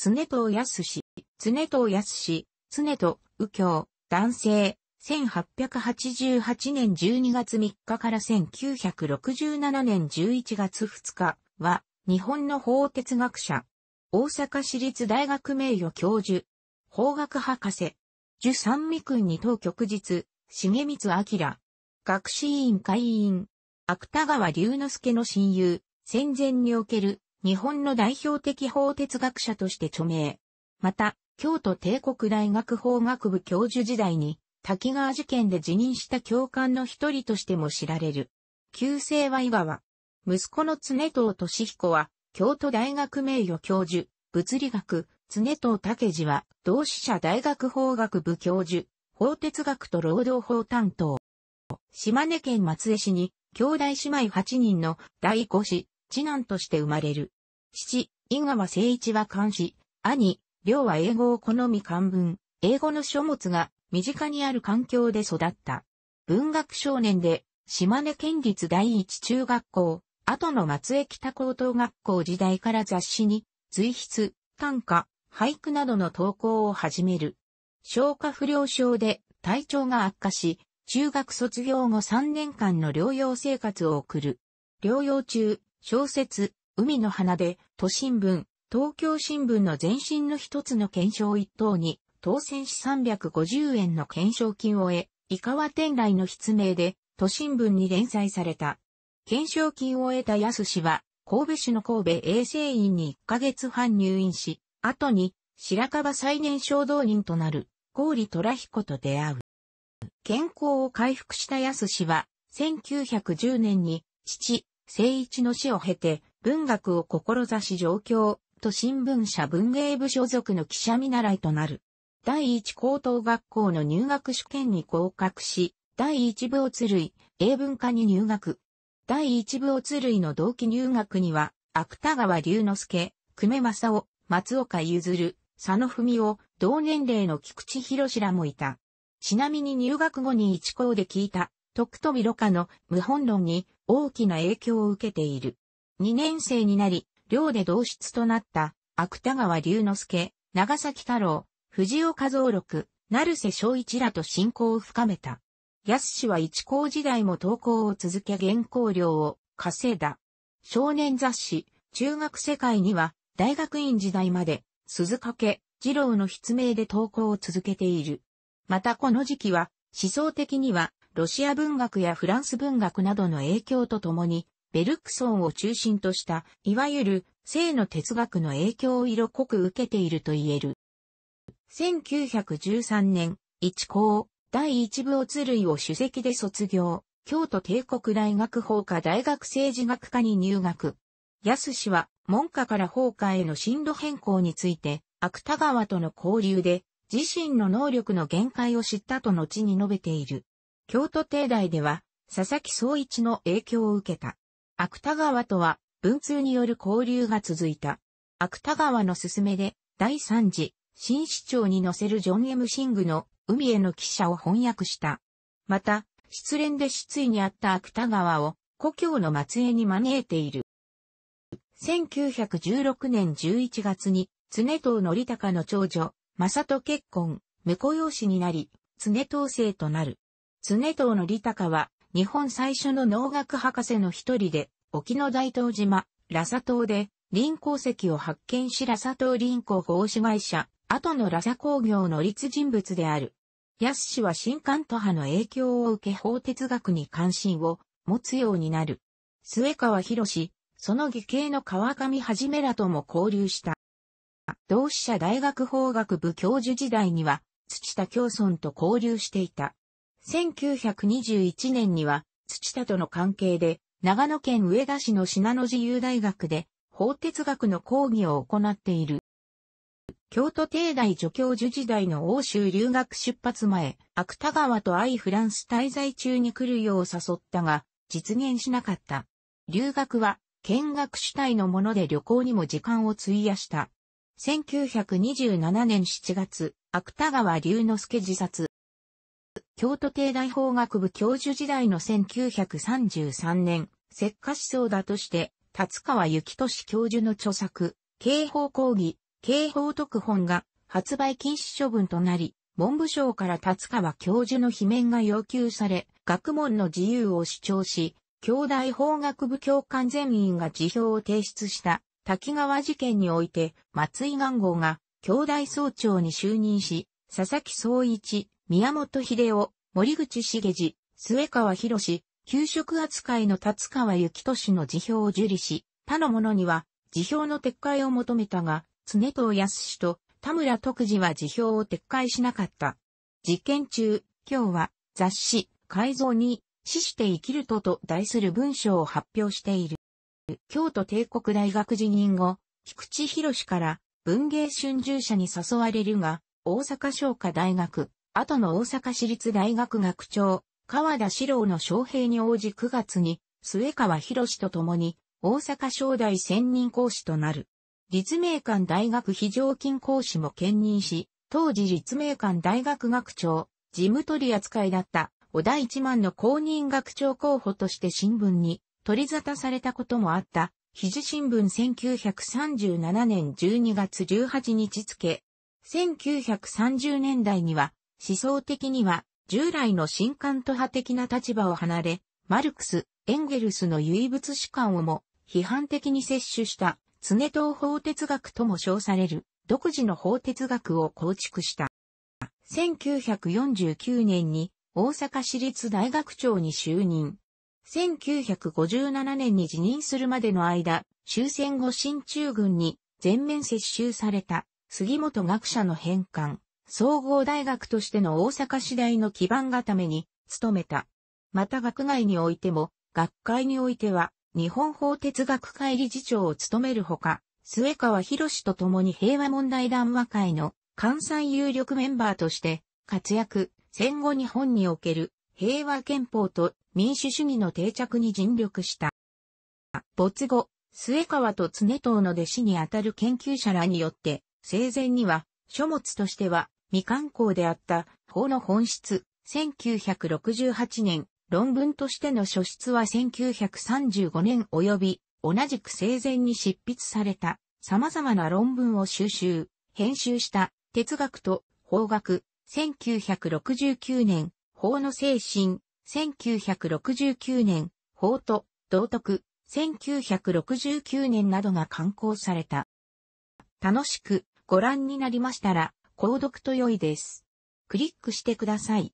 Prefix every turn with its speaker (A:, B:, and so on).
A: 常藤康氏、常藤康氏、常と右京、男性、1888年12月3日から1967年11月2日は、日本の法哲学者、大阪市立大学名誉教授、法学博士、樹三味君に当局日、重光明、学士委員会委員、芥川龍之介の親友、戦前における日本の代表的法哲学者として著名。また、京都帝国大学法学部教授時代に、滝川事件で辞任した教官の一人としても知られる。旧姓は井川。息子の常藤俊彦は、京都大学名誉教授、物理学、常藤武次は、同志社大学法学部教授、法哲学と労働法担当。島根県松江市に、兄弟姉妹8人の第5子、次男として生まれる。父、井川誠一は漢詩、兄、両は英語を好み漢文、英語の書物が身近にある環境で育った。文学少年で、島根県立第一中学校、後の松江北高等学校時代から雑誌に、随筆、短歌、俳句などの投稿を始める。消化不良症で体調が悪化し、中学卒業後3年間の療養生活を送る。療養中、小説、海の花で、都新聞、東京新聞の前身の一つの検証一等に、当選し350円の検証金を得、伊川天来の筆名で、都新聞に連載された。検証金を得た安氏は、神戸市の神戸衛生院に1ヶ月半入院し、後に白樺最年少動員となる、郡虎彦と出会う。健康を回復した安氏は、1910年に、父、聖一の死を経て、文学を志し上京、と新聞社文芸部所属の記者見習いとなる。第一高等学校の入学試験に合格し、第一部をつるい、英文科に入学。第一部をつるいの同期入学には、芥川龍之介、久米正夫、松岡譲、佐野文夫、同年齢の菊池博らもいた。ちなみに入学後に一校で聞いた徳飛ろ過の無本論に大きな影響を受けている。2年生になり、寮で同室となった芥川龍之介、長崎太郎、藤岡蔵六、成瀬昭一らと親交を深めた。安氏は一高時代も投稿を続け原稿料を稼いだ。少年雑誌、中学世界には大学院時代まで鈴掛、二郎の筆名で投稿を続けている。またこの時期は思想的にはロシア文学やフランス文学などの影響とともに、ベルクソンを中心とした、いわゆる、性の哲学の影響を色濃く受けていると言える。1913年、一校、第一部をるいを主席で卒業、京都帝国大学法科大学政治学科に入学。安氏は、門下から法科への進路変更について、芥川との交流で、自身の能力の限界を知ったと後に述べている。京都帝大では、佐々木総一の影響を受けた。芥川とは、文通による交流が続いた。芥川の勧めで、第三次、新市長に載せるジョン・エム・シングの、海への記者を翻訳した。また、失恋で失意にあった芥川を、故郷の末裔に招いている。1916年11月に、常藤則隆の長女、正人結婚、婿養子になり、常藤生となる。常藤の利高は、日本最初の農学博士の一人で、沖の大東島、ラサ島で、林鉱石を発見しラサ島林鉱合資会社、後のラサ工業の立人物である。安氏は新関東派の影響を受け法哲学に関心を持つようになる。末川博士、その義兄の川上はじめらとも交流した。同志社大学法学部教授時代には、土田京村と交流していた。1921年には、土田との関係で、長野県上田市の品野自由大学で、法哲学の講義を行っている。京都帝大助教授時代の欧州留学出発前、芥川と愛フランス滞在中に来るよう誘ったが、実現しなかった。留学は、見学主体のもので旅行にも時間を費やした。1927年7月、芥川龍之介自殺。京都帝大法学部教授時代の1933年、石化思想だとして、立川幸俊教授の著作、刑法講義、刑法特本が発売禁止処分となり、文部省から立川教授の罷免が要求され、学問の自由を主張し、京大法学部教官全員が辞表を提出した滝川事件において、松井願号が京大総長に就任し、佐々木総一、宮本秀夫、森口茂次、末川博士、給食扱いの達川幸俊の辞表を受理し、他の者には辞表の撤回を求めたが、常藤康氏と田村徳次は辞表を撤回しなかった。実験中、今日は雑誌、改造に死して生きるとと題する文章を発表している。京都帝国大学辞任後、菊池博から文芸春秋社に誘われるが、大阪商科大学後の大阪市立大学学長、川田四郎の招聘に応じ9月に、末川博士と共に、大阪商大専任講師となる。立命館大学非常勤講師も兼任し、当時立命館大学学長、事務取扱いだった小田一万の公認学長候補として新聞に取り沙汰されたこともあった、肘新聞1937年12月18日付。1930年代には思想的には、従来の新刊と派的な立場を離れ、マルクス、エンゲルスの唯物史観をも批判的に摂取した、常党法哲学とも称される、独自の法哲学を構築した。1949年に大阪市立大学長に就任。1957年に辞任するまでの間、終戦後新中軍に全面接収された杉本学者の返還。総合大学としての大阪市大の基盤固めに努めた。また学外においても、学会においては、日本法哲学会理事長を務めるほか、末川博士と共に平和問題談話会の関西有力メンバーとして活躍、戦後日本における平和憲法と民主主義の定着に尽力した。没後、末川と常藤の弟子にあたる研究者らによって、生前には書物としては未刊行であった法の本質、1968年、論文としての書出は1935年及び、同じく生前に執筆された、様々な論文を収集、編集した、哲学と法学、1969年、法の精神、1969年、法と道徳、1969年などが刊行された。楽しくご覧になりましたら、購読と良いです。クリックしてください。